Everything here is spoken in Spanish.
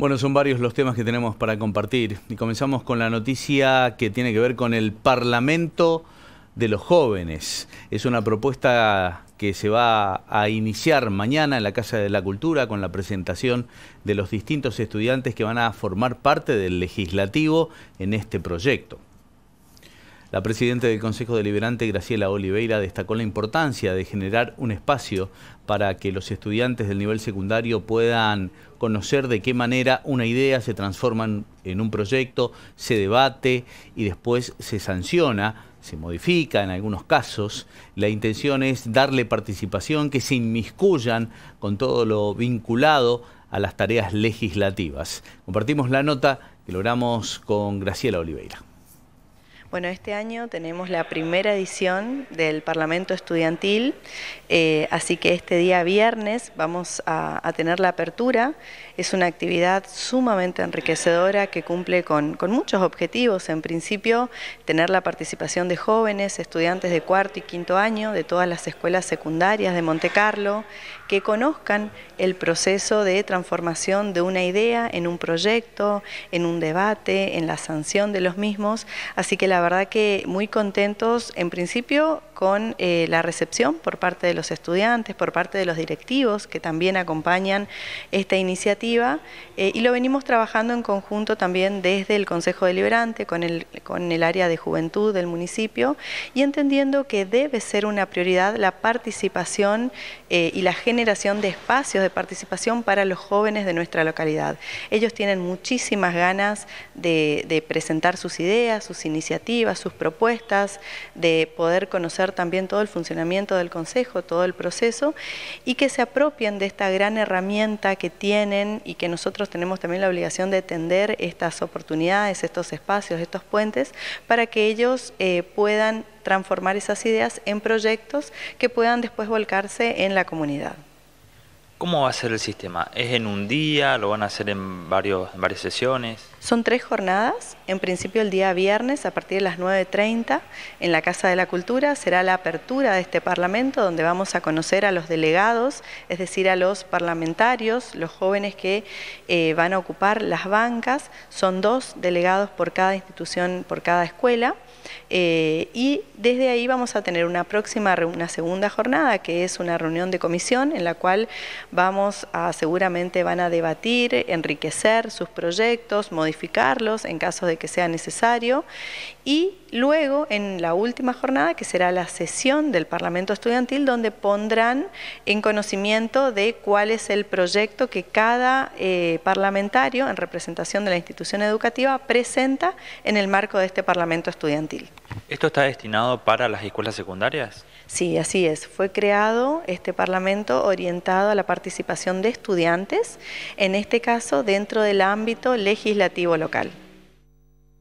Bueno, son varios los temas que tenemos para compartir y comenzamos con la noticia que tiene que ver con el Parlamento de los Jóvenes. Es una propuesta que se va a iniciar mañana en la Casa de la Cultura con la presentación de los distintos estudiantes que van a formar parte del legislativo en este proyecto. La presidenta del Consejo Deliberante, Graciela Oliveira, destacó la importancia de generar un espacio para que los estudiantes del nivel secundario puedan conocer de qué manera una idea se transforma en un proyecto, se debate y después se sanciona, se modifica en algunos casos. La intención es darle participación, que se inmiscuyan con todo lo vinculado a las tareas legislativas. Compartimos la nota que logramos con Graciela Oliveira. Bueno, este año tenemos la primera edición del Parlamento Estudiantil, eh, así que este día viernes vamos a, tener la apertura. Es una actividad sumamente enriquecedora que cumple con, con, muchos objetivos. En principio, tener la participación de jóvenes, estudiantes de cuarto y quinto año de todas las escuelas secundarias de Monte Carlo, que conozcan el proceso de transformación de una idea en un proyecto, en un debate, en la sanción de los mismos. Así que la la verdad que muy contentos en principio con eh, la recepción por parte de los estudiantes, por parte de los directivos que también acompañan esta iniciativa eh, y lo venimos trabajando en conjunto también desde el Consejo Deliberante con el, con el área de juventud del municipio y entendiendo que debe ser una prioridad la participación eh, y la generación de espacios de participación para los jóvenes de nuestra localidad. Ellos tienen muchísimas ganas de presentar sus ideas, sus iniciativas, sus propuestas, de poder conocer también todo el funcionamiento del Consejo, todo el proceso, y que se apropien de esta gran herramienta que tienen y que nosotros tenemos también la obligación de tender estas oportunidades, estos espacios, estos puentes, para que ellos eh, puedan transformar esas ideas en proyectos que puedan después volcarse en la comunidad. ¿Cómo va a ser el sistema? ¿Es en un día? ¿Lo van a hacer en, varios, en varias sesiones? Son tres jornadas. En principio el día viernes a partir de las 9.30 en la Casa de la Cultura será la apertura de este Parlamento donde vamos a conocer a los delegados, es decir, a los parlamentarios, los jóvenes que eh, van a ocupar las bancas. Son dos delegados por cada institución, por cada escuela. Eh, y desde ahí vamos a tener una próxima, una segunda jornada que es una reunión de comisión en la cual vamos a seguramente van a debatir, enriquecer sus proyectos, modificarlos en caso de que sea necesario y Luego, en la última jornada, que será la sesión del Parlamento Estudiantil, donde pondrán en conocimiento de cuál es el proyecto que cada eh, parlamentario, en representación de la institución educativa, presenta en el marco de este Parlamento Estudiantil. ¿Esto está destinado para las escuelas secundarias? Sí, así es. Fue creado este Parlamento orientado a la participación de estudiantes, en este caso dentro del ámbito legislativo local.